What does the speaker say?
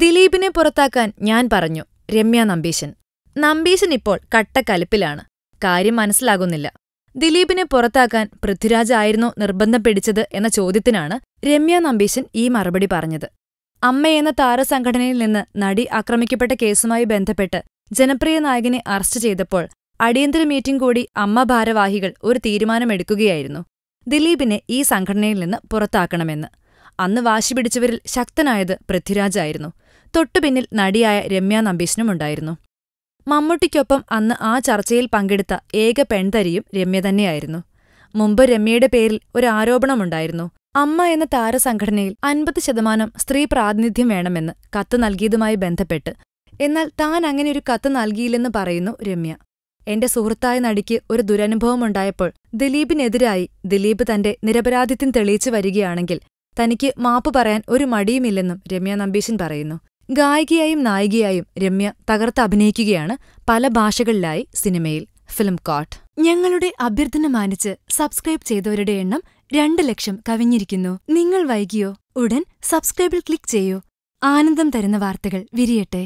ദിലീപിനെ പുറത്താക്കാൻ ഞാൻ പറഞ്ഞു രമ്യ നമ്പീശൻ നമ്പീശൻ ഇപ്പോൾ കട്ടക്കലപ്പിലാണ് കാര്യം മനസ്സിലാകുന്നില്ല ദിലീപിനെ പുറത്താക്കാൻ പൃഥ്വിരാജായിരുന്നോ നിർബന്ധം പിടിച്ചത് എന്ന ചോദ്യത്തിനാണ് രമ്യ നമ്പീശൻ ഈ മറുപടി പറഞ്ഞത് അമ്മയെന്ന താരസംഘടനയിൽ നിന്ന് നടി ആക്രമിക്കപ്പെട്ട കേസുമായി ബന്ധപ്പെട്ട് ജനപ്രിയ നായകനെ അറസ്റ്റ് ചെയ്തപ്പോൾ അടിയന്തര മീറ്റിംഗ് കൂടി അമ്മ ഭാരവാഹികൾ ഒരു തീരുമാനമെടുക്കുകയായിരുന്നു ദിലീപിനെ ഈ സംഘടനയിൽ നിന്ന് പുറത്താക്കണമെന്ന് അന്ന് വാശി പിടിച്ചവരിൽ ശക്തനായത് പൃഥ്വിരാജായിരുന്നു തൊട്ടുപിന്നിൽ നടിയായ രമ്യ നമ്പീശനുമുണ്ടായിരുന്നു മമ്മൂട്ടിക്കൊപ്പം അന്ന് ആ ചർച്ചയിൽ പങ്കെടുത്ത ഏക പെൺതരിയും രമ്യ തന്നെയായിരുന്നു മുമ്പ് രമ്യയുടെ പേരിൽ ഒരു ആരോപണമുണ്ടായിരുന്നു അമ്മ എന്ന താരസംഘടനയിൽ അൻപത് ശതമാനം സ്ത്രീ പ്രാതിനിധ്യം വേണമെന്ന് കത്ത് നൽകിയതുമായി ബന്ധപ്പെട്ട് എന്നാൽ താൻ അങ്ങനെ ഒരു കത്ത് നൽകിയില്ലെന്ന് പറയുന്നു രമ്യ എന്റെ സുഹൃത്തായ നടിക്ക് ഒരു ദുരനുഭവമുണ്ടായപ്പോൾ ദിലീപിനെതിരായി ദിലീപ് തന്റെ നിരപരാധിത്യം തെളിയിച്ചു വരികയാണെങ്കിൽ തനിക്ക് മാപ്പ് പറയാൻ ഒരു മടിയുമില്ലെന്നും രമ്യ നമ്പീശൻ പറയുന്നു ഗായികയായും നായികയായും രമ്യ തകർത്ത് അഭിനയിക്കുകയാണ് പല ഭാഷകളിലായി സിനിമയിൽ ഫിലിം കോട്ട് ഞങ്ങളുടെ അഭ്യർത്ഥന മാനിച്ച് സബ്സ്ക്രൈബ് ചെയ്തവരുടെ എണ്ണം രണ്ട് ലക്ഷം കവിഞ്ഞിരിക്കുന്നു നിങ്ങൾ വൈകിയോ ഉടൻ സബ്സ്ക്രൈബിൽ ക്ലിക്ക് ചെയ്യൂ ആനന്ദം തരുന്ന വാർത്തകൾ വിരിയട്ടെ